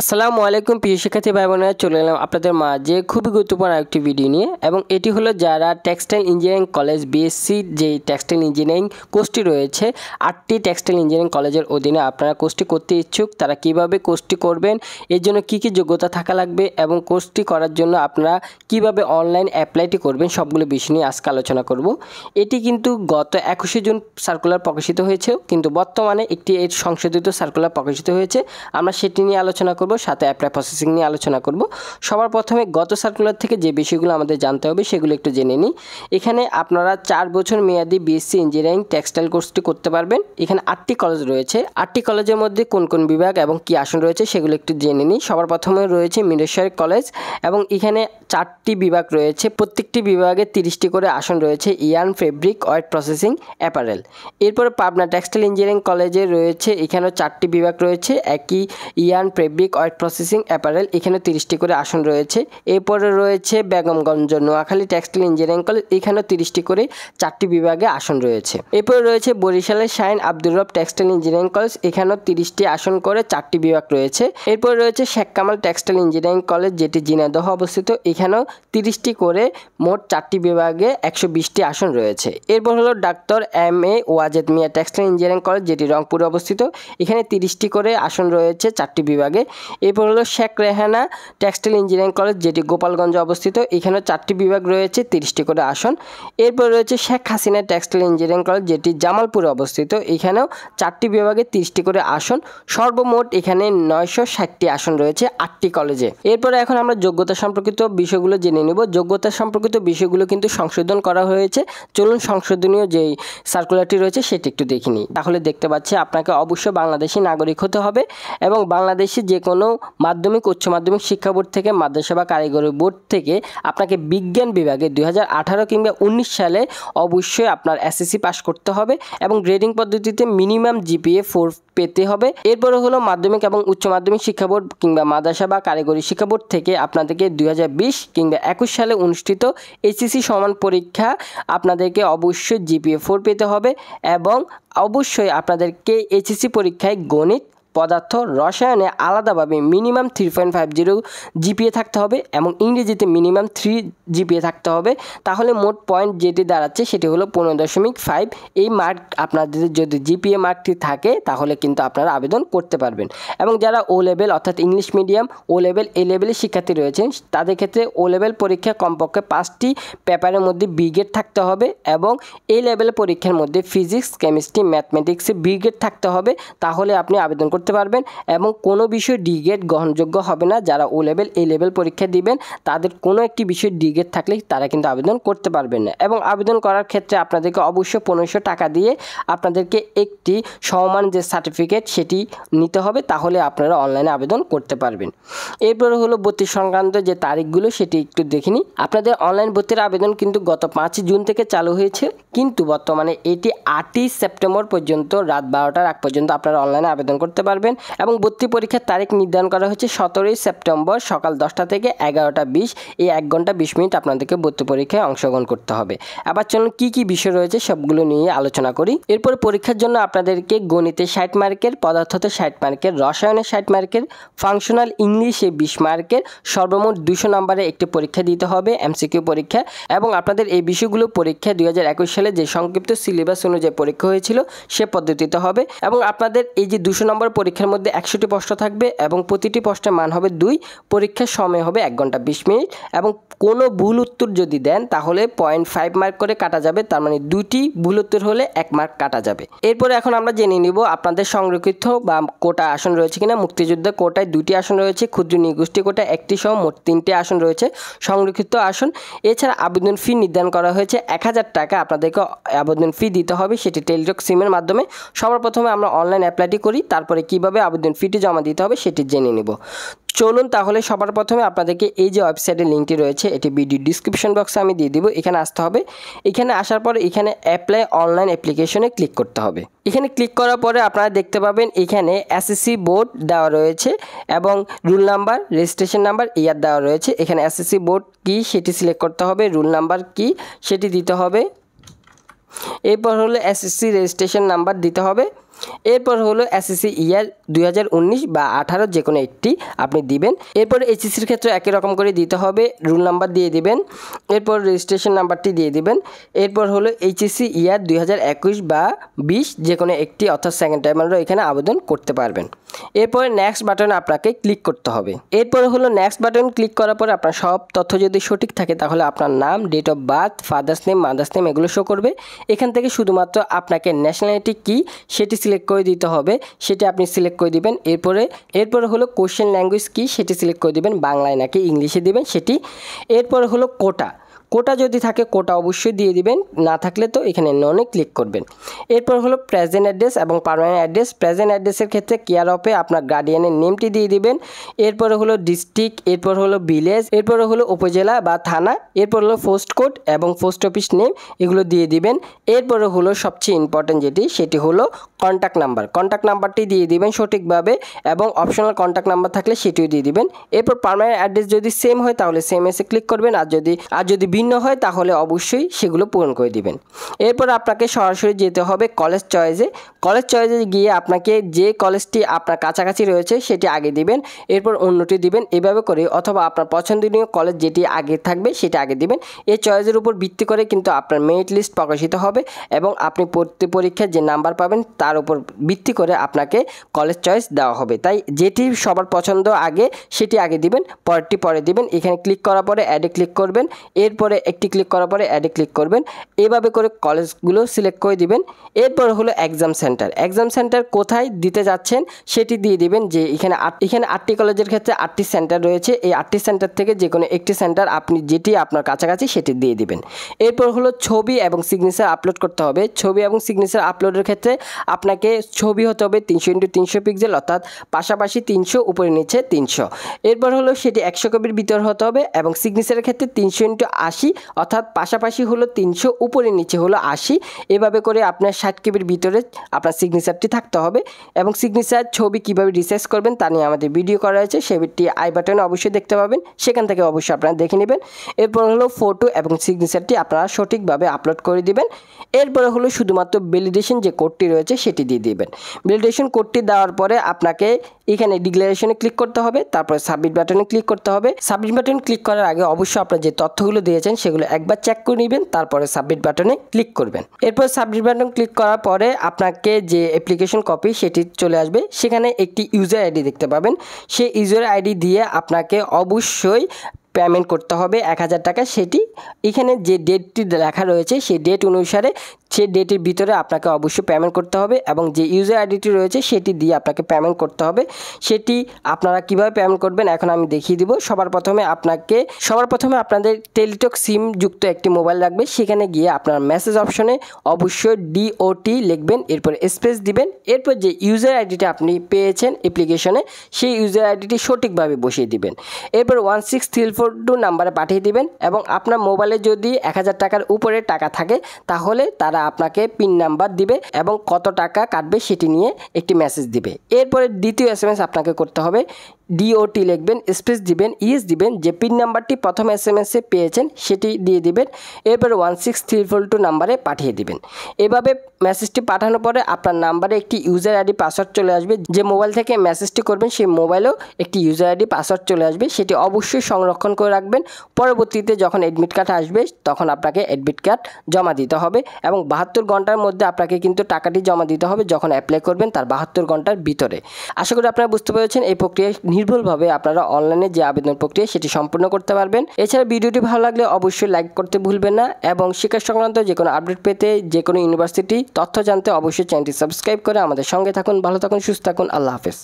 আসসালামু আলাইকুম প্রিয় শিক্ষার্থী ভাই বোনেরা চলে এলাম আপনাদের মাঝে খুবই গুরুত্বপূর্ণ একটি ভিডিও নিয়ে এবং এটি হলো যারা টেক্সটাইল ইঞ্জিনিয়ারিং কলেজ বিএসসি যে টেক্সটাইল ইঞ্জিনিয়ারিং কোর্সটি রয়েছে আটটি টেক্সটাইল ইঞ্জিনিয়ারিং কলেজের অধীনে আপনারা কোর্সটি করতে ইচ্ছুক তারা কিভাবে কোর্সটি করবেন এর জন্য কি কি যোগ্যতা থাকা লাগবে এবং কোর্সটি করার জন্য আপনারা কিভাবে অনলাইন অ্যাপ্লাইটি করবেন সবগুলো বিষয় নিয়ে আজকে আলোচনা করব এটি কিন্তু গত একুশে জুন সার্কুলার প্রকাশিত হয়েছে কিন্তু বর্তমানে একটি এর সংশোধিত সার্কুলার প্রকাশিত হয়েছে আমরা সেটি নিয়ে আলোচনা করব করব সাথে অ্যাপ্লাই প্রসেসিং নিয়ে আলোচনা করব সবার প্রথমে গত সার্কুলার থেকে যে বিষয়গুলো আমাদের জানতে হবে সেগুলো একটু জেনে নিই এখানে আপনারা চার বছর মেয়াদি বিএসসি ইঞ্জিনিয়ারিং টেক্সটাইল কোর্সটি করতে পারবেন এখানে আটটি কলেজ রয়েছে আটটি কলেজের মধ্যে কোন কোন বিভাগ এবং কি আসন রয়েছে সেগুলো একটু জেনে নিই সবার প্রথমে রয়েছে মিরেশ্বর কলেজ এবং এখানে চারটি বিভাগ রয়েছে প্রত্যেকটি বিভাগে তিরিশটি করে আসন রয়েছে yarn fabric wet processing apparel এরপরে পাবনা টেক্সটাইল ইঞ্জিনিয়ারিং কলেজে রয়েছে এখানেও চারটি বিভাগ রয়েছে একই yarn fabric wet processing apparel এখানে তিরিশটি করে আসন রয়েছে এরপরে রয়েছে Begumganj Noakhali textile engineering college এখানেও তিরিশটি করে চারটি বিভাগে আসন রয়েছে এরপরে রয়েছে বরিশালের শাইন আব্দুর রব টেক্সটাইল ইঞ্জিনিয়ারিং কলেজ এখানেও তিরিশটি আসন করে চারটি বিভাগ রয়েছে এরপরে রয়েছে Sheikh Kamal textile engineering college যেটি জিনাদহ অবস্থিত এখানেও তিরিশটি করে মোট চারটি বিভাগে একশো বিশটি আসন রয়েছে এরপর হলো doctor M A Wazed Miah textile engineering college যেটি রংপুরে অবস্থিত এখানে তিরিশটি করে আসন রয়েছে চারটি বিভাগে এরপর হলো Sheikh Rehana textile engineering college যেটি গোপালগঞ্জে অবস্থিত এখানেও চারটি বিভাগ রয়েছে তিরিশটি করে আসন এরপর রয়েছে Sheikh Hasina textile engineering college যেটি জামালপুরে অবস্থিত এখানেও চারটি বিভাগে তিরিশটি করে আসন সর্বমোট এখানে নয়শো ষাটটি আসন রয়েছে আটটি কলেজে এরপরে এখন আমরা যোগ্যতা সম্পর্কিত বিষয়গুলো জেনে নেব যোগ্যতা সম্পর্কিত বিষয়গুলো কিন্তু সংশোধন করা হয়েছে চলুন সংশোধনীয় যেই সার্কুলারটি রয়েছে সেটি একটু দেখিনি তাহলে দেখতে পাচ্ছি আপনাকে অবশ্যই বাংলাদেশি নাগরিক হতে হবে এবং বাংলাদেশি যে কোনো কোনো মাধ্যমিক উচ্চ মাধ্যমিক শিক্ষা বোর্ড থেকে মাদ্রাসা বা কারিগরি বোর্ড থেকে আপনাকে বিজ্ঞান বিভাগে দুই কিংবা উনিশ সালে অবশ্যই আপনার এসএসসি পাস করতে হবে এবং গ্রেডিং পদ্ধতিতে মিনিমাম জিপিএ ফোর পেতে হবে এরপরে হলো মাধ্যমিক এবং উচ্চ মাধ্যমিক শিক্ষা বোর্ড কিংবা মাদ্রাসা বা কারিগরি শিক্ষা বোর্ড থেকে আপনাদেরকে দুই কিংবা একুশ সালে অনুষ্ঠিত এসএসসি সমান পরীক্ষা আপনাদেরকে অবশ্যই জিপিএ ফোর পেতে হবে এবং অবশ্যই আপনাদেরকে এইচএসসি পরীক্ষায় গণিত পদার্থ রসায়নে আলাদাভাবে minimum three point five zero GPA থাকতে হবে এবং ইংরেজিতে মিনিমাম থ্রি জিপিএ থাকতে হবে তাহলে মোট পয়েন্ট যেটি দাঁড়াচ্ছে সেটি হলো পনেরো দশমিক ফাইভ এই মার্ক আপনাদের যদি জিপিএ মার্কটি থাকে তাহলে কিন্তু আপনারা আবেদন করতে পারবেন এবং যারা ও লেভেল অর্থাৎ English medium O level A লেভেলের শিক্ষার্থী রয়েছেন তাদের ক্ষেত্রে ও লেভেল পরীক্ষা কমপক্ষে পাঁচটি পেপারের মধ্যে বি থাকতে হবে এবং এ লেভেল পরীক্ষার মধ্যে ফিজিক্স কেমিস্ট্রি ম্যাথমেটিক্সে বি থাকতে হবে তাহলে আপনি আবেদন করতে করতে পারবেন এবং কোনো বিষয় ডিগ্রেড গ্রহণযোগ্য হবে না যারা ও লেভেল এ লেভেল পরীক্ষা দিবেন তাদের কোনো একটি বিষয় ডিগ্রেড থাকলে তারা কিন্তু আবেদন করতে পারবেন না এবং আবেদন করার ক্ষেত্রে আপনাদেরকে অবশ্যই পনেরোশো টাকা দিয়ে আপনাদেরকে একটি সমান যে সার্টিফিকেট সেটি নিতে হবে তাহলে আপনারা অনলাইনে আবেদন করতে পারবেন এরপরে হলো ভর্তি সংক্রান্ত যে তারিখগুলো সেটি একটু দেখিনি আপনাদের অনলাইন ভর্তির আবেদন কিন্তু গত পাঁচই জুন থেকে চালু হয়েছে কিন্তু বর্তমানে এটি আটই সেপ্টেম্বর পর্যন্ত রাত বারোটার আগ পর্যন্ত আপনারা অনলাইনে আবেদন করতে পারবেন এবং ভর্তি পরীক্ষার তারিখ নির্ধারণ করা হয়েছে সতেরোই সেপ্টেম্বর সকাল দশটা থেকে এগারোটা বিশ এই এক ঘন্টা বিশ মিনিট আপনাদেরকে ভর্তি পরীক্ষায় অংশগ্রহণ করতে হবে আবার চলুন কী কী বিষয় রয়েছে সবগুলো নিয়ে আলোচনা করি এরপর পরীক্ষার জন্য আপনাদেরকে গণিতে ষাট মার্কের পদার্থতে ষাট মার্কের রসায়নে ষাট মার্কের ফাংশনাল ইংলিশে বিশ মার্কের সর্বমোট দুশো নম্বরে একটি পরীক্ষা দিতে হবে এমসিকিউ পরীক্ষা এবং আপনাদের এই বিষয়গুলো পরীক্ষা দুই হাজার একুশ সালে যে সংক্ষিপ্ত সিলেবাস অনুযায়ী পরীক্ষা হয়েছিল সে পদ্ধতিতে হবে এবং আপনাদের এই যে দুশো নম্বর পরীক্ষার মধ্যে একশোটি প্রশ্ন থাকবে এবং প্রতিটি প্রশ্নের মান হবে দুই পরীক্ষার সময় হবে এক ঘন্টা বিশ মিনিট এবং কোনো ভুল উত্তর যদি দেন তাহলে পয়েন্ট ফাইভ মার্ক করে কাটা যাবে তার মানে দুটি ভুল উত্তর হলে এক মার্ক কাটা যাবে এরপরে এখন আমরা জেনে নিব আপনাদের সংরক্ষিত বা কোটা আসন রয়েছে কিনা মুক্তিযোদ্ধা কোটায় দুটি আসন রয়েছে ক্ষুদ্র নিগোষ্ঠী কোটা একটি সহ মোট তিনটি আসন রয়েছে সংরক্ষিত আসন এছাড়া আবেদন ফি নির্ধারণ করা হয়েছে এক হাজার টাকা আপনাদের আমাদেরকে আবেদন ফি দিতে হবে সেটি টেলিটক সিমের মাধ্যমে সবার প্রথমে আমরা অনলাইন অ্যাপ্লাইটি করি তারপরে কিভাবে আবেদন ফিটি জমা দিতে হবে সেটি জেনে নেব চলুন তাহলে সবার প্রথমে আপনাদেরকে এই যে ওয়েবসাইটের লিঙ্কটি রয়েছে এটি ভিডিও ডিসক্রিপশন বক্সে আমি দিয়ে দিব এখানে আসতে হবে এখানে আসার পর এখানে অ্যাপ্লাই অনলাইন অ্যাপ্লিকেশনে ক্লিক করতে হবে এখানে ক্লিক করার পরে আপনারা দেখতে পাবেন এখানে এসএসসি বোর্ড দেওয়া রয়েছে এবং roll number registration number year দেওয়া রয়েছে এখানে এসএসসি বোর্ড কি সেটি সিলেক্ট করতে হবে রুল নাম্বার কি সেটি দিতে হবে এরপর হলো এসএসসি রেজিস্ট্রেশন নাম্বার দিতে হবে এরপর হলো এসএসসি ইয়ার দুই বা আঠারো যে কোনো একটি আপনি দিবেন এরপর এইচএসসির ক্ষেত্রে একই রকম করে দিতে হবে রুল নাম্বার দিয়ে দিবেন এরপর রেজিস্ট্রেশন নাম্বারটি দিয়ে দিবেন এরপর হলো এইচএসসি ইয়ার দুই বা বিশ যে কোনো একটি অর্থাৎ সেকেন্ড টাইমারও এখানে আবেদন করতে পারবেন এরপরে নেক্সট বাটন আপনাকে ক্লিক করতে হবে এরপরে হলো নেক্সট বাটন ক্লিক করার পরে আপনার সব তথ্য যদি সঠিক থাকে তাহলে আপনার নাম date of birth father's name mother's name এগুলো শো করবে এখান থেকে শুধুমাত্র আপনাকে ন্যাশনালিটি কি সেটি সিলেক্ট করে দিতে হবে সেটি আপনি সিলেক্ট করে দিবেন এরপরে এরপরে হলো কোশ্চেন ল্যাঙ্গুয়েজ কি সেটি সিলেক্ট করে দিবেন বাংলায় নাকি ইংলিশে দিবেন সেটি এরপরে হলো কোটা কোটা যদি থাকে কোটা অবশ্যই দিয়ে দিবেন না থাকলে তো এখানে ননে ক্লিক করবেন এরপর হলো প্রেজেন্ট অ্যাড্রেস এবং পারমানেন্ট অ্যাড্রেস প্রেজেন্ট অ্যাড্রেসের ক্ষেত্রে কেয়ার অফে আপনার গার্ডিয়ানের নেমটি দিয়ে দিবেন এরপরে হলো ডিস্ট্রিক্ট এরপর হলো ভিলেজ এরপরে হলো উপজেলা বা থানা এরপর হলো পোস্ট কোড এবং পোস্ট অফিস নেম এগুলো দিয়ে দিবেন এরপরে হলো সবচেয়ে ইম্পর্ট্যান্ট যেটি সেটি হলো কন্ট্যাক্ট নাম্বার কন্ট্যাক্ট নাম্বারটি দিয়ে দিবেন সঠিকভাবে এবং অপশনাল কন্ট্যাক্ট নাম্বার থাকলে সেটিও দিয়ে দিবেন এরপর পারমানেন্ট অ্যাড্রেস যদি সেম হয় তাহলে সেম এসে ক্লিক করবেন আর যদি আর যদি ভিন্ন হয় তাহলে অবশ্যই সেগুলো পূরণ করে দিবেন এরপর আপনাকে সরাসরি যেতে হবে কলেজ চয়েসে কলেজ চয়েসে গিয়ে আপনাকে যে কলেজটি আপনার কাছাকাছি রয়েছে সেটি আগে দিবেন এরপর অন্যটি দিবেন এভাবে করে অথবা আপনার পছন্দনীয় কলেজ যেটি আগে থাকবে সেটি আগে দিবেন এই চয়েসের উপর ভিত্তি করে কিন্তু আপনার মেরিট লিস্ট প্রকাশিত হবে এবং আপনি প্রতি পরীক্ষায় যে নাম্বার পাবেন তার উপর ভিত্তি করে আপনাকে কলেজ চয়েস দেওয়া হবে তাই যেটি সবার পছন্দ আগে সেটি আগে দিবেন পরেরটি পরে দিবেন এখানে ক্লিক করার পরে অ্যাডে ক্লিক করবেন এরপর পরে একটি ক্লিক করার পরে অ্যাডে ক্লিক করবেন এভাবে করে কলেজগুলো সিলেক্ট করে দিবেন এরপর হলো এক্সাম সেন্টার এক্সাম সেন্টার কোথায় দিতে যাচ্ছেন সেটি দিয়ে দিবেন যে এখানে এখানে আটটি কলেজের ক্ষেত্রে আটটি সেন্টার রয়েছে এই আটটি সেন্টার থেকে যে কোনো একটি সেন্টার আপনি যেটি আপনার কাছাকাছি সেটি দিয়ে দিবেন এরপর হলো ছবি এবং সিগনেচার আপলোড করতে হবে ছবি এবং সিগনেচার আপলোডের ক্ষেত্রে আপনাকে ছবি হতে হবে তিনশো ইন্টু তিনশো পিক্সেল অর্থাৎ পাশাপাশি তিনশো উপরে নিচে তিনশো এরপর হলো সেটি একশো কপির ভিতর হতে হবে এবং সিগনেচারের ক্ষেত্রে তিনশো ইন্টু আশি আশি অর্থাৎ পাশাপাশি হলো তিনশো উপরে নিচে হলো আশি এভাবে করে আপনার ষাট কেবির ভিতরে আপনার সিগনেচারটি থাকতে হবে এবং সিগনেচার ছবি কিভাবে রিসার্চ করবেন তা নিয়ে আমাদের ভিডিও করা হয়েছে সেটি আই বাটনে অবশ্যই দেখতে পাবেন সেখান থেকে অবশ্যই আপনারা দেখে নেবেন এরপর হলো ফটো এবং সিগনেচারটি আপনারা সঠিকভাবে আপলোড করে দিবেন এরপরে হলো শুধুমাত্র ভ্যালিডেশন যে কোডটি রয়েছে সেটি দিয়ে দিবেন ভ্যালিডেশন কোডটি দেওয়ার পরে আপনাকে এখানে ডিক্লারেশনে ক্লিক করতে হবে তারপরে সাবমিট বাটনে ক্লিক করতে হবে সাবমিট বাটন ক্লিক করার আগে অবশ্যই আপনার যে তথ্যগুলো দিয়েছেন সেগুলো একবার চেক করে নেবেন তারপরে সাবমিট বাটনে ক্লিক করবেন এরপর সাবমিট বাটন ক্লিক করার পরে আপনাকে যে অ্যাপ্লিকেশন কপি সেটি চলে আসবে সেখানে একটি ইউজার আইডি দেখতে পাবেন সেই ইউজার আইডি দিয়ে আপনাকে অবশ্যই পেমেন্ট করতে হবে এক হাজার টাকা সেটি এখানে যে ডেটটি লেখা রয়েছে সেই ডেট অনুসারে সেই ডেটের ভিতরে আপনাকে অবশ্যই পেমেন্ট করতে হবে এবং যে ইউজার আইডিটি রয়েছে সেটি দিয়ে আপনাকে পেমেন্ট করতে হবে সেটি আপনারা কিভাবে পেমেন্ট করবেন এখন আমি দেখিয়ে দিব সবার প্রথমে আপনাকে সবার প্রথমে আপনাদের টেলিটক সিম যুক্ত একটি মোবাইল রাখবে সেখানে গিয়ে আপনার মেসেজ অপশনে অবশ্যই ডিওটি লিখবেন এরপর স্পেস দিবেন এরপর যে ইউজার আইডিটি আপনি পেয়েছেন অ্যাপ্লিকেশনে সেই ইউজার আইডিটি সঠিকভাবে বসিয়ে দিবেন এরপর one six three four two নাম্বারে পাঠিয়ে দিবেন এবং আপনার মোবাইলে যদি এক হাজার টাকার উপরে টাকা থাকে তাহলে তারা আপনাকে পিন নাম্বার দিবে এবং কত টাকা কাটবে সেটি নিয়ে একটি মেসেজ দিবে এরপরে দ্বিতীয় এস আপনাকে করতে হবে ডিওটি লিখবেন স্পেস দিবেন ইএস e দিবেন যে পিন নাম্বারটি প্রথম এস এম এসে পেয়েছেন সেটি দিয়ে দিবেন এরপর one six three four two নাম্বারে পাঠিয়ে দিবেন এভাবে মেসেজটি পাঠানোর পরে আপনার নাম্বারে একটি ইউজার আইডি পাসওয়ার্ড চলে আসবে যে মোবাইল থেকে মেসেজটি করবেন সেই মোবাইলেও একটি ইউজার আইডি পাসওয়ার্ড চলে আসবে সেটি অবশ্যই সংরক্ষণ করে রাখবেন পরবর্তীতে যখন অ্যাডমিট কার্ড আসবে তখন আপনাকে অ্যাডমিট কার্ড জমা দিতে হবে এবং বাহাত্তর ঘন্টার মধ্যে আপনাকে কিন্তু টাকাটি জমা দিতে হবে যখন অ্যাপ্লাই করবেন তার বাহাত্তর ঘন্টার ভিতরে আশা করি আপনারা বুঝতে পেরেছেন এই প্রক্রিয়ায় নির্ভুলভাবে আপনারা অনলাইনে যে আবেদন প্রক্রিয়া সেটি সম্পূর্ণ করতে পারবেন এছাড়া ভিডিওটি ভালো লাগলে অবশ্যই লাইক করতে ভুলবেন না এবং শিক্ষা সংক্রান্ত যে কোনো আপডেট পেতে যে কোনো ইউনিভার্সিটি তথ্য জানতে অবশ্যই চ্যানেলটি সাবস্ক্রাইব করে আমাদের সঙ্গে থাকুন ভালো থাকুন সুস্থ থাকুন আল্লাহ হাফেজ